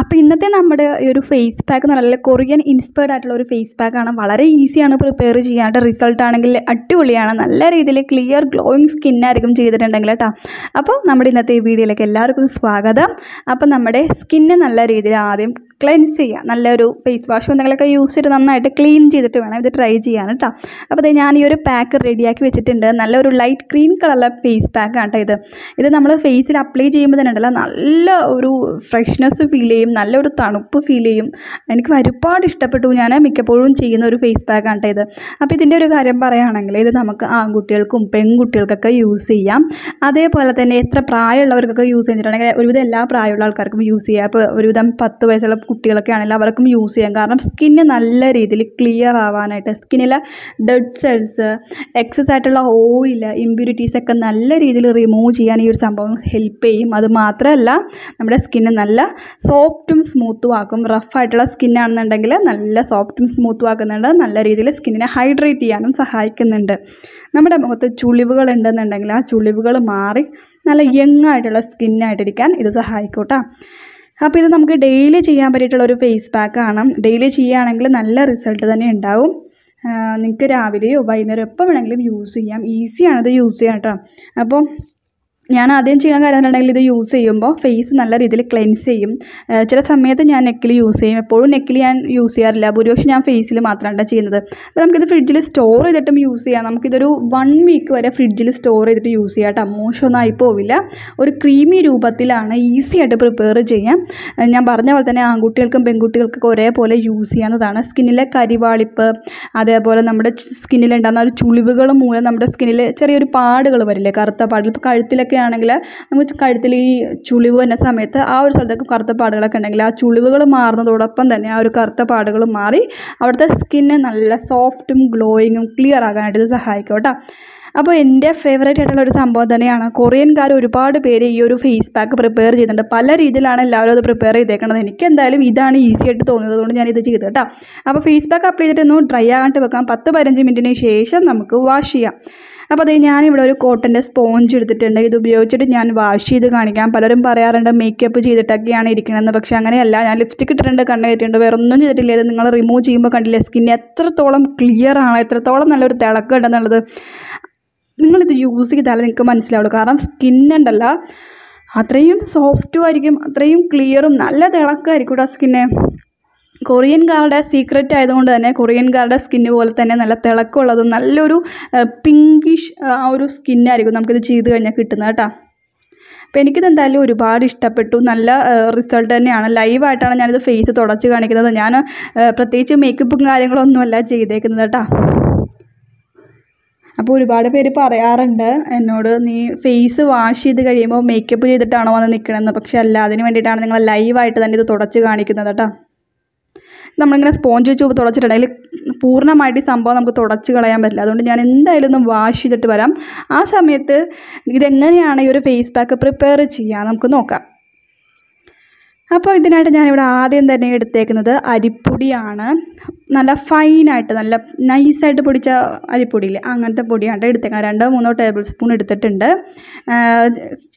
അപ്പോൾ ഇന്നത്തെ നമ്മുടെ ഈ ഒരു ഫേസ് പാക്ക് എന്ന് പറഞ്ഞാൽ കൊറിയൻ ഇൻസ്പയർഡ് ആയിട്ടുള്ള ഒരു ഫേസ് പാക്കാണ് വളരെ ഈസിയാണ് പ്രിപ്പയർ ചെയ്യാൻ റിസൾട്ട് ആണെങ്കിൽ അടിപൊളിയാണ് നല്ല രീതിയിൽ ക്ലിയർ ഗ്ലോയിങ് ആയിരിക്കും ചെയ്തിട്ടുണ്ടെങ്കിൽ കേട്ടോ അപ്പോൾ നമ്മുടെ ഇന്നത്തെ ഈ വീഡിയോയിലേക്ക് എല്ലാവർക്കും സ്വാഗതം അപ്പോൾ നമ്മുടെ സ്കിന്നെ നല്ല രീതിയിൽ ആദ്യം ക്ലെൻസ് ചെയ്യുക നല്ലൊരു ഫേസ് വാഷ് എന്തെങ്കിലുമൊക്കെ യൂസ് ചെയ്ത് നന്നായിട്ട് ക്ലീൻ ചെയ്തിട്ട് വേണം ഇത് ട്രൈ ചെയ്യാൻ കേട്ടോ അപ്പോൾ ഞാൻ ഈ ഒരു പാക്ക് റെഡിയാക്കി വെച്ചിട്ടുണ്ട് നല്ലൊരു ലൈറ്റ് ഗ്രീൻ കളറുള്ള ഫേസ് പാക്ക് കേട്ടോ ഇത് ഇത് നമ്മൾ ഫേസിൽ അപ്ലൈ ചെയ്യുമ്പോൾ തന്നെ ഉണ്ടല്ലോ നല്ല ഒരു ഫ്രഷ്നെസ് ഫീൽ ചെയ്യും നല്ലൊരു തണുപ്പ് ഫീൽ ചെയ്യും എനിക്ക് ഒരുപാട് ഇഷ്ടപ്പെട്ടു ഞാൻ മിക്കപ്പോഴും ചെയ്യുന്ന ഒരു ഫേസ് പാക്ക് ആണ് ഇത് അപ്പോൾ ഇതിൻ്റെ ഒരു കാര്യം പറയുകയാണെങ്കിൽ ഇത് നമുക്ക് ആൺകുട്ടികൾക്കും പെൺകുട്ടികൾക്കൊക്കെ യൂസ് ചെയ്യാം അതേപോലെ തന്നെ എത്ര പ്രായമുള്ളവർക്കൊക്കെ യൂസ് ചെയ്തിട്ടുണ്ടെങ്കിൽ ഒരുവിധം എല്ലാ പ്രായമുള്ള ആൾക്കാർക്കും യൂസ് ചെയ്യാം അപ്പോൾ ഒരുവിധം പത്ത് വയസ്സുള്ള കുട്ടികളൊക്കെ ആണെങ്കിൽ അവർക്കും യൂസ് ചെയ്യാം കാരണം സ്കിന്ന് നല്ല രീതിയിൽ ക്ലിയർ ആവാനായിട്ട് സ്കിന്നിലെ ഡെഡ് സെൽസ് എക്സസ് ആയിട്ടുള്ള ഓയിൽ ഇമ്പ്യൂരിറ്റീസൊക്കെ ഒക്കെ നല്ല രീതിയിൽ റിമൂവ് ചെയ്യാൻ ഈ ഒരു സംഭവം ഹെൽപ്പ് ചെയ്യും അത് മാത്രമല്ല നമ്മുടെ സ്കിന്ന് നല്ല സോഫ്റ്റും സ്മൂത്തും ആക്കും റഫായിട്ടുള്ള സ്കിന്നാണെന്നുണ്ടെങ്കിൽ നല്ല സോഫ്റ്റും സ്മൂത്തും ആക്കുന്നുണ്ട് നല്ല രീതിയിൽ സ്കിന്നിനെ ഹൈഡ്രേറ്റ് ചെയ്യാനും സഹായിക്കുന്നുണ്ട് നമ്മുടെ മുഖത്ത് ചുളിവുകൾ ഉണ്ടെന്നുണ്ടെങ്കിൽ ആ ചുളിവുകൾ മാറി നല്ല യങ്ങായിട്ടുള്ള ആയിട്ടുള്ള സ്കിന്നായിട്ടിരിക്കാൻ ഇത് സഹായിക്കൂട്ടാ അപ്പോൾ ഇത് നമുക്ക് ഡെയിലി ചെയ്യാൻ പറ്റിയിട്ടുള്ള ഒരു ഫേസ് പാക്ക് ആണ് ഡെയിലി ചെയ്യുകയാണെങ്കിൽ നല്ല റിസൾട്ട് തന്നെ ഉണ്ടാവും നിങ്ങൾക്ക് രാവിലെയോ വൈകുന്നേരം എപ്പോൾ വേണമെങ്കിലും യൂസ് ചെയ്യാം ഈസിയാണത് യൂസ് ചെയ്യാം കേട്ടോ അപ്പോൾ ഞാൻ ആദ്യം ചെയ്യാൻ കാര്യം എന്നുണ്ടെങ്കിൽ ഇത് യൂസ് ചെയ്യുമ്പോൾ ഫേസ് നല്ല രീതിയിൽ ക്ലെൻസ് ചെയ്യും ചില സമയത്ത് ഞാൻ നെക്കിൽ യൂസ് ചെയ്യും എപ്പോഴും നെക്കിൽ ഞാൻ യൂസ് ചെയ്യാറില്ല ഭൂരിപക്ഷം ഞാൻ ഫേസിൽ മാത്രമാണ് ചെയ്യുന്നത് അപ്പോൾ നമുക്കിത് ഫ്രിഡ്ജിൽ സ്റ്റോർ ചെയ്തിട്ടും യൂസ് ചെയ്യാം നമുക്കിതൊരു വൺ വീക്ക് വരെ ഫ്രിഡ്ജിൽ സ്റ്റോർ ചെയ്തിട്ട് യൂസ് ചെയ്യാം കേട്ടോ മോശമൊന്നും ആയി പോവില്ല ഒരു ക്രീമി രൂപത്തിലാണ് ഈസി ആയിട്ട് പ്രിപ്പയർ ചെയ്യാം ഞാൻ പറഞ്ഞ പോലെ തന്നെ ആൺകുട്ടികൾക്കും പെൺകുട്ടികൾക്കൊക്കെ ഒരേപോലെ യൂസ് ചെയ്യാവുന്നതാണ് സ്കിന്നിലെ കരിവാളിപ്പ് അതേപോലെ നമ്മുടെ സ്കിന്നിലുണ്ടാകുന്ന ഒരു ചുളിവുകൾ മൂലം നമ്മുടെ സ്കിന്നിൽ ചെറിയൊരു പാടുകൾ വരില്ലേ കറുത്ത പാടുകൾ ഇപ്പോൾ കഴുത്തിലൊക്കെ ആണെങ്കിൽ നമുക്ക് കഴുത്തിൽ ഈ ചുളിവ് വരുന്ന സമയത്ത് ആ ഒരു സ്ഥലത്തൊക്കെ കറുത്ത പാടുകളൊക്കെ ഉണ്ടെങ്കിൽ ആ ചുളിവുകൾ മാറുന്നതോടൊപ്പം തന്നെ ആ ഒരു കറുത്ത പാടുകൾ മാറി അവിടുത്തെ സ്കിന്ന് നല്ല സോഫ്റ്റും ഗ്ലോയിങ്ങും ക്ലിയർ ആകാനായിട്ട് ഇത് സഹായിക്കും കേട്ടോ അപ്പോൾ എൻ്റെ ഫേവറേറ്റ് ആയിട്ടുള്ള ഒരു സംഭവം തന്നെയാണ് കൊറിയൻകാർ ഒരുപാട് പേര് ഈ ഒരു ഫേസ് പാക്ക് പ്രിപ്പയർ ചെയ്തിട്ടുണ്ട് പല രീതിയിലാണ് എല്ലാവരും അത് പ്രിപ്പയർ ചെയ്തേക്കുന്നത് എനിക്ക് എന്തായാലും ഇതാണ് ഈസി ആയിട്ട് തോന്നുന്നത് അതുകൊണ്ട് ഞാൻ ഇത് ചെയ്തു കേട്ടോ അപ്പോൾ ഫേസ് പാക്ക് അപ്ലൈ ചെയ്തിട്ടൊന്നും ഡ്രൈ ആകാണ്ട് വെക്കാം പത്ത് പതിനഞ്ച് മിനിറ്റിന് ശേഷം നമുക്ക് വാഷ് ചെയ്യാം അപ്പോൾ അതേ ഞാനിവിടെ ഒരു കോട്ടൻ്റെ സ്പോഞ്ച് എടുത്തിട്ടുണ്ട് ഇത് ഉപയോഗിച്ചിട്ട് ഞാൻ വാഷ് ചെയ്ത് കാണിക്കാം പലരും പറയാറുണ്ട് മേക്കപ്പ് ചെയ്തിട്ടൊക്കെയാണ് ഇരിക്കണമെന്ന് പക്ഷേ അങ്ങനെയല്ല ഞാൻ ലിപ്സ്റ്റിക് ഇട്ടിട്ടുണ്ട് കണ്ണ് കയറ്റിയിട്ടുണ്ട് വേറെ ഒന്നും ചെയ്തിട്ടില്ല ഇത് നിങ്ങൾ റിമൂവ് ചെയ്യുമ്പോൾ കണ്ടില്ല സ്കിൻ എത്രത്തോളം ക്ലിയർ ആണ് എത്രത്തോളം നല്ലൊരു തിളക്കം ഉണ്ടെന്നുള്ളത് നിങ്ങളിത് യൂസ് ചെയ്താലേ നിങ്ങൾക്ക് മനസ്സിലാവുള്ളൂ കാരണം സ്കിന്നുണ്ടല്ല അത്രയും സോഫ്റ്റും ആയിരിക്കും അത്രയും ക്ലിയറും നല്ല തിളക്കമായിരിക്കും കേട്ടോ സ്കിന്നെ കൊറിയൻകാരുടെ സീക്രറ്റ് ആയതുകൊണ്ട് തന്നെ കൊറിയൻകാരുടെ സ്കിന്ന് പോലെ തന്നെ നല്ല തിളക്കമുള്ളതും നല്ലൊരു പിങ്കിഷ് ആ ഒരു സ്കിന്നായിരിക്കും നമുക്കിത് ചെയ്ത് കഴിഞ്ഞാൽ കിട്ടുന്നത് കേട്ടോ അപ്പോൾ എനിക്കിത് എന്തായാലും ഒരുപാട് ഇഷ്ടപ്പെട്ടു നല്ല റിസൾട്ട് തന്നെയാണ് ലൈവായിട്ടാണ് ഞാനിത് ഫേസ് തുടച്ച് കാണിക്കുന്നത് ഞാൻ പ്രത്യേകിച്ച് മേക്കപ്പും കാര്യങ്ങളൊന്നുമല്ല ചെയ്തേക്കുന്നത് കേട്ടോ അപ്പോൾ ഒരുപാട് പേര് പറയാറുണ്ട് എന്നോട് നീ ഫേസ് വാഷ് ചെയ്ത് കഴിയുമ്പോൾ മേക്കപ്പ് ചെയ്തിട്ടാണോ വന്ന് നിൽക്കണമെന്ന് പക്ഷേ അല്ല അതിന് വേണ്ടിയിട്ടാണ് നിങ്ങൾ ലൈവായിട്ട് തന്നെ ഇത് തുടച്ച് കാണിക്കുന്നത് കേട്ടോ നമ്മളിങ്ങനെ സ്പോഞ്ച് വെച്ച് തുടച്ചിട്ടുണ്ടെങ്കിൽ പൂർണ്ണമായിട്ട് ഈ സംഭവം നമുക്ക് തുടച്ച് കളയാൻ പറ്റില്ല അതുകൊണ്ട് ഞാൻ എന്തായാലും ഒന്ന് വാഷ് ചെയ്തിട്ട് വരാം ആ സമയത്ത് ഇതെങ്ങനെയാണ് ഈ ഒരു ഫേസ് പാക്ക് പ്രിപ്പയർ ചെയ്യുക നമുക്ക് നോക്കാം അപ്പോൾ ഇതിനായിട്ട് ഞാനിവിടെ ആദ്യം തന്നെ എടുത്തേക്കുന്നത് അരിപ്പൊടിയാണ് നല്ല ഫൈനായിട്ട് നല്ല നൈസായിട്ട് പൊടിച്ച അരിപ്പൊടിയില്ലേ അങ്ങനത്തെ പൊടിയാണ് എടുത്തേക്കുന്നത് രണ്ടോ മൂന്നോ ടേബിൾ സ്പൂൺ എടുത്തിട്ടുണ്ട്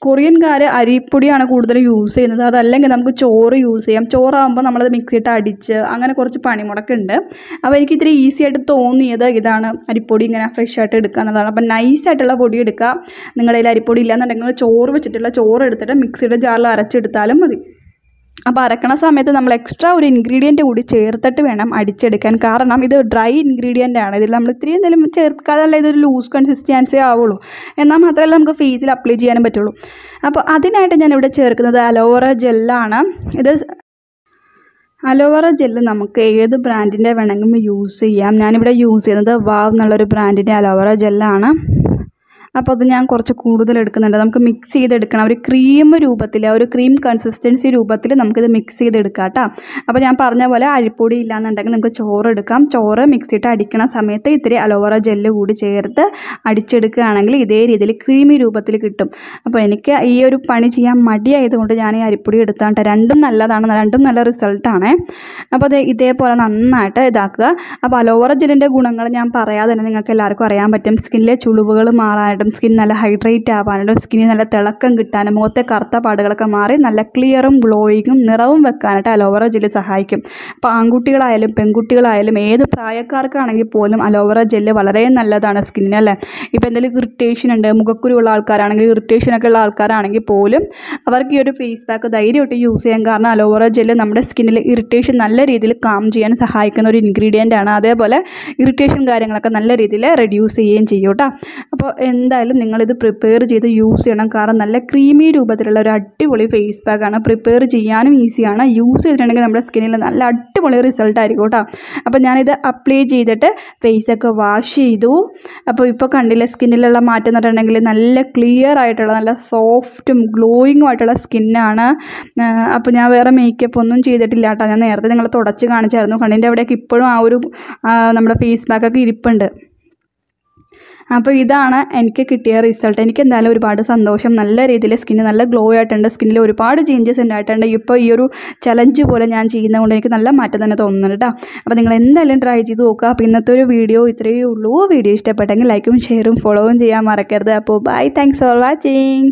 കൊറിയൻകാർ അരിപ്പൊടിയാണ് കൂടുതലും യൂസ് ചെയ്യുന്നത് അതല്ലെങ്കിൽ നമുക്ക് ചോറ് യൂസ് ചെയ്യാം ചോറാകുമ്പോൾ നമ്മളത് മിക്സിയിട്ട് അടിച്ച് അങ്ങനെ കുറച്ച് പണിമുടക്കുണ്ട് അപ്പോൾ എനിക്ക് ഇത്തിരി ഈസി ആയിട്ട് തോന്നിയത് ഇതാണ് അരിപ്പൊടി ഇങ്ങനെ ഫ്രഷ് ആയിട്ട് എടുക്കുക എന്നതാണ് അപ്പം നൈസായിട്ടുള്ള പൊടി എടുക്കുക നിങ്ങളുടെ കയ്യിൽ അരിപ്പൊടി ഇല്ലാന്നുണ്ടെങ്കിൽ ചോറ് വെച്ചിട്ടുള്ള ചോറ് എടുത്തിട്ട് മിക്സിയുടെ ജാറിൽ അരച്ചെടുത്താലും മതി അപ്പോൾ അരക്കണ സമയത്ത് നമ്മൾ എക്സ്ട്രാ ഒരു ഇൻഗ്രീഡിയൻറ്റ് കൂടി ചേർത്തിട്ട് വേണം അടിച്ചെടുക്കാൻ കാരണം ഇത് ഡ്രൈ ഇൻഗ്രീഡിയൻ്റ് ആണ് ഇതിൽ നമ്മൾ ഇത്രയും എന്തെങ്കിലും ചേർക്കാതല്ല ഇതൊരു ലൂസ് കൺസിസ്റ്റൻസി ആവുള്ളൂ എന്നാൽ മാത്രമല്ല നമുക്ക് ഫേസിൽ അപ്ലൈ ചെയ്യാനും പറ്റുള്ളൂ അപ്പോൾ അതിനായിട്ട് ഞാൻ ഇവിടെ ചേർക്കുന്നത് അലോവറ ജെല്ലാണ് ഇത് അലോവറ ജെല്ല് നമുക്ക് ഏത് ബ്രാൻഡിൻ്റെ വേണമെങ്കിലും യൂസ് ചെയ്യാം ഞാനിവിടെ യൂസ് ചെയ്യുന്നത് വാവ് എന്നുള്ളൊരു ബ്രാൻഡിൻ്റെ അലോവറ ജെല്ലാണ് അപ്പോൾ അത് ഞാൻ കുറച്ച് കൂടുതൽ എടുക്കുന്നുണ്ട് നമുക്ക് മിക്സ് ചെയ്തെടുക്കണം ഒരു ക്രീം രൂപത്തിൽ ഒരു ക്രീം കൺസിസ്റ്റൻസി രൂപത്തിൽ നമുക്കിത് മിക്സ് ചെയ്തെടുക്കാം കേട്ടോ അപ്പോൾ ഞാൻ പറഞ്ഞ പോലെ അരിപ്പൊടി ഇല്ലാന്നുണ്ടെങ്കിൽ നമുക്ക് ചോറ് എടുക്കാം ചോറ് മിക്സിയിട്ട് അടിക്കണ സമയത്ത് ഇത്തിരി അലോവറ ജെല്ല് കൂടി ചേർത്ത് അടിച്ചെടുക്കുകയാണെങ്കിൽ ഇതേ രീതിയിൽ ക്രീമി രൂപത്തിൽ കിട്ടും അപ്പോൾ എനിക്ക് ഈ ഒരു പണി ചെയ്യാൻ മടിയായതുകൊണ്ട് ഞാൻ ഈ അരിപ്പൊടി എടുത്താണ്ട് രണ്ടും നല്ലതാണ് രണ്ടും നല്ല റിസൾട്ടാണ് അപ്പോൾ അത് ഇതേപോലെ നന്നായിട്ട് ഇതാക്കുക അപ്പോൾ അലോവറ ജെല്ലിൻ്റെ ഗുണങ്ങൾ ഞാൻ പറയാതെ തന്നെ നിങ്ങൾക്ക് എല്ലാവർക്കും അറിയാൻ പറ്റും സ്കിന്നിലെ ചുളിവുകൾ മാറാനായിട്ട് നമ്മുടെ സ്കിൻ നല്ല ഹൈഡ്രേറ്റ് ആവാനും സ്കിന്നിന് നല്ല തിളക്കം കിട്ടാനും മുഖത്തെ കറുത്ത പാടുകളൊക്കെ മാറി നല്ല ക്ലിയറും ഗ്ലോയിങ്ങും നിറവും വെക്കാനായിട്ട് അലോവറ ജെല്ല് സഹായിക്കും അപ്പോൾ ആൺകുട്ടികളായാലും പെൺകുട്ടികളായാലും ഏത് പ്രായക്കാർക്കാണെങ്കിൽ പോലും അലോവറ ജെല്ല് വളരെ നല്ലതാണ് സ്കിന്നിന് അല്ലേ ഇപ്പോൾ എന്തെങ്കിലും ഇറിറ്റേഷൻ ഉണ്ട് മുഖക്കുരുള്ള ആൾക്കാരാണെങ്കിൽ ഒക്കെ ഉള്ള ആൾക്കാരാണെങ്കിൽ പോലും അവർക്ക് ഈ ഒരു ഫേസ് പാക്ക് ധൈര്യമായിട്ട് യൂസ് ചെയ്യാൻ കാരണം അലോവറ ജെല്ല് നമ്മുടെ സ്കിന്നിൽ ഇറിറ്റേഷൻ നല്ല രീതിയിൽ കാം ചെയ്യാൻ സഹായിക്കുന്ന ഒരു ഇൻഗ്രീഡിയൻ്റ് ആണ് അതേപോലെ ഇറിറ്റേഷൻ കാര്യങ്ങളൊക്കെ നല്ല രീതിയിൽ റെഡ്യൂസ് ചെയ്യുകയും ചെയ്യും കേട്ടോ അപ്പോൾ എന്താ എന്തായാലും നിങ്ങളിത് പ്രിപ്പയർ ചെയ്ത് യൂസ് ചെയ്യണം കാരണം നല്ല ക്രീമി രൂപത്തിലുള്ള ഒരു അടിപൊളി ഫേസ് പാക്കാണ് പ്രിപ്പയർ ചെയ്യാനും ഈസിയാണ് യൂസ് ചെയ്തിട്ടുണ്ടെങ്കിൽ നമ്മുടെ സ്കിന്നിൽ നല്ല അടിപൊളി റിസൾട്ട് ആയിരിക്കും കേട്ടോ അപ്പോൾ ഞാനിത് അപ്ലൈ ചെയ്തിട്ട് ഫേസൊക്കെ വാഷ് ചെയ്തു അപ്പോൾ ഇപ്പോൾ കണ്ടില്ലേ സ്കിന്നിലുള്ള മാറ്റം എന്ന് പറഞ്ഞിട്ടുണ്ടെങ്കിൽ നല്ല ക്ലിയർ ആയിട്ടുള്ള നല്ല സോഫ്റ്റും ഗ്ലോയിങ്ങും ആയിട്ടുള്ള സ്കിന്നാണ് അപ്പോൾ ഞാൻ വേറെ മേക്കപ്പ് ഒന്നും ചെയ്തിട്ടില്ല കേട്ടോ ഞാൻ നേരത്തെ നിങ്ങളെ തുടച്ച് കാണിച്ചായിരുന്നു കണ്ണിൻ്റെ അവിടെയൊക്കെ ഇപ്പോഴും ആ ഒരു നമ്മുടെ ഫേസ് പാക്കൊക്കെ ഇരിപ്പുണ്ട് അപ്പോൾ ഇതാണ് എനിക്ക് കിട്ടിയ റിസൾട്ട് എനിക്ക് എന്തായാലും ഒരുപാട് സന്തോഷം നല്ല രീതിയിൽ സ്കിന്ന് നല്ല ഗ്ലോ ആയിട്ടുണ്ട് സ്കിന്നിൽ ഒരുപാട് ചേഞ്ചസ് ഉണ്ടായിട്ടുണ്ട് ഇപ്പോൾ ഈ ഒരു ചലഞ്ച് പോലെ ഞാൻ ചെയ്യുന്നത് കൊണ്ട് എനിക്ക് നല്ല മാറ്റം തന്നെ തോന്നുന്നുണ്ട് കേട്ടോ അപ്പോൾ നിങ്ങൾ എന്തായാലും ട്രൈ ചെയ്ത് നോക്കുക അപ്പോൾ ഇന്നത്തെ ഒരു വീഡിയോ ഇത്രയേ ഉള്ളൂ വീഡിയോ ഇഷ്ടപ്പെട്ടെങ്കിൽ ലൈക്കും ഷെയറും ഫോളോവും ചെയ്യാൻ മറക്കരുത് അപ്പോൾ ബൈ താങ്ക്സ് ഫോർ വാച്ചിങ്